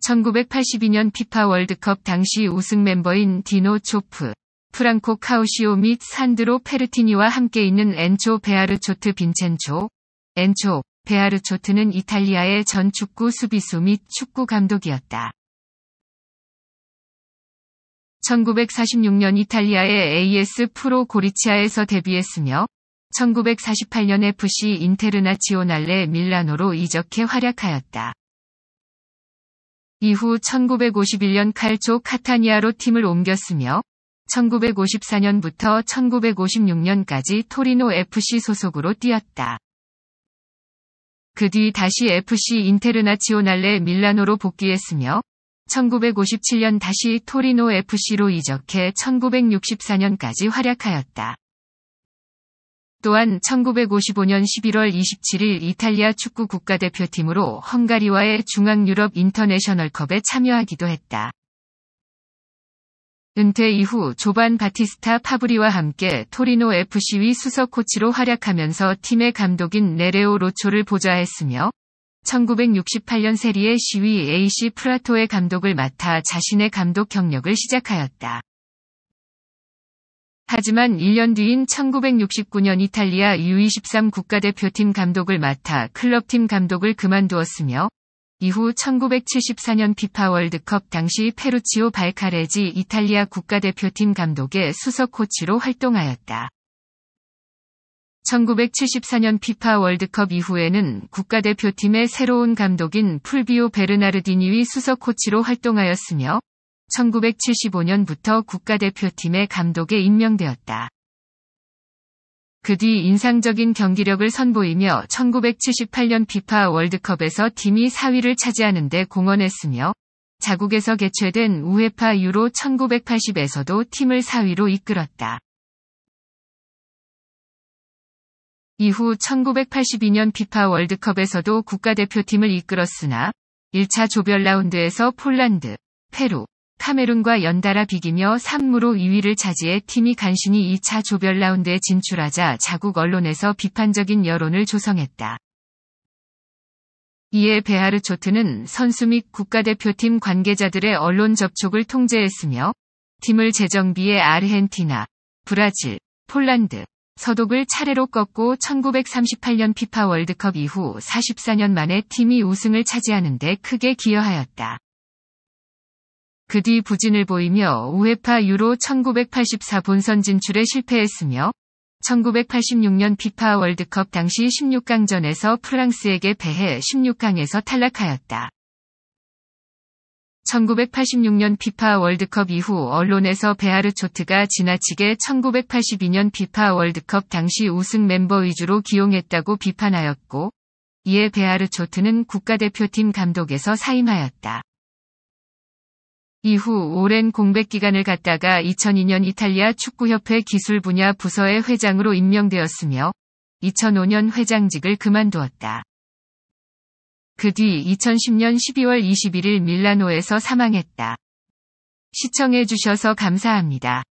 1982년 피파 월드컵 당시 우승 멤버인 디노 초프, 프랑코 카우시오 및 산드로 페르티니와 함께 있는 엔초 베아르초트 빈첸초, 엔초 베아르초트는 이탈리아의 전 축구 수비수 및 축구 감독이었다. 1946년 이탈리아의 AS 프로 고리치아에서 데뷔했으며 1948년 FC 인테르나치오날레 밀라노로 이적해 활약하였다. 이후 1951년 칼초 카타니아로 팀을 옮겼으며 1954년부터 1956년까지 토리노 FC 소속으로 뛰었다. 그 뒤 다시 FC 인테르나치오날레 밀라노로 복귀했으며 1957년 다시 토리노 FC로 이적해 1964년까지 활약하였다. 또한 1955년 11월 27일 이탈리아 축구 국가대표팀으로 헝가리와의 중앙유럽 인터내셔널컵에 참여하기도 했다. 은퇴 이후 조반 바티스타 파브리와 함께 토리노 f c 위 수석 코치로 활약하면서 팀의 감독인 네레오 로초를 보좌했으며 1968년 세리에 시위 AC 프라토의 감독을 맡아 자신의 감독 경력을 시작하였다. 하지만 1년 뒤인 1969년 이탈리아 U23 국가대표팀 감독을 맡아 클럽팀 감독을 그만두었으며 이후 1974년 피파 월드컵 당시 페루치오 발카레지 이탈리아 국가대표팀 감독의 수석 코치로 활동하였다. 1974년 피파 월드컵 이후에는 국가대표팀의 새로운 감독인 풀비오 베르나르디니위 수석 코치로 활동하였으며 1975년부터 국가대표팀의 감독에 임명되었다. 그 뒤 인상적인 경기력을 선보이며 1978년 피파 월드컵에서 팀이 4위를 차지하는 데 공헌했으며 자국에서 개최된 우회파 유로 1980에서도 팀을 4위로 이끌었다. 이후 1982년 피파 월드컵에서도 국가대표팀을 이끌었으나 1차 조별 라운드에서 폴란드, 페루, 카메룬과 연달아 비기며 3무로 2위를 차지해 팀이 간신히 2차 조별 라운드에 진출하자 자국 언론에서 비판적인 여론을 조성했다. 이에 베하르초트는 선수 및 국가대표팀 관계자들의 언론 접촉을 통제했으며 팀을 재정비해 아르헨티나, 브라질, 폴란드, 서독을 차례로 꺾고 1938년 피파 월드컵 이후 44년 만에 팀이 우승을 차지하는 데 크게 기여하였다. 그뒤 부진을 보이며 우회파 유로 1984 본선 진출에 실패했으며 1986년 피파 월드컵 당시 16강전에서 프랑스에게 패해 16강에서 탈락하였다. 1986년 피파 월드컵 이후 언론에서 베아르초트가 지나치게 1982년 피파 월드컵 당시 우승 멤버 위주로 기용했다고 비판하였고, 이에 베아르초트는 국가대표팀 감독에서 사임하였다. 이후 오랜 공백 기간을 갖다가 2002년 이탈리아 축구협회 기술 분야 부서의 회장으로 임명되었으며 2005년 회장직을 그만두었다. 그 뒤 2010년 12월 21일 밀라노에서 사망했다. 시청해주셔서 감사합니다.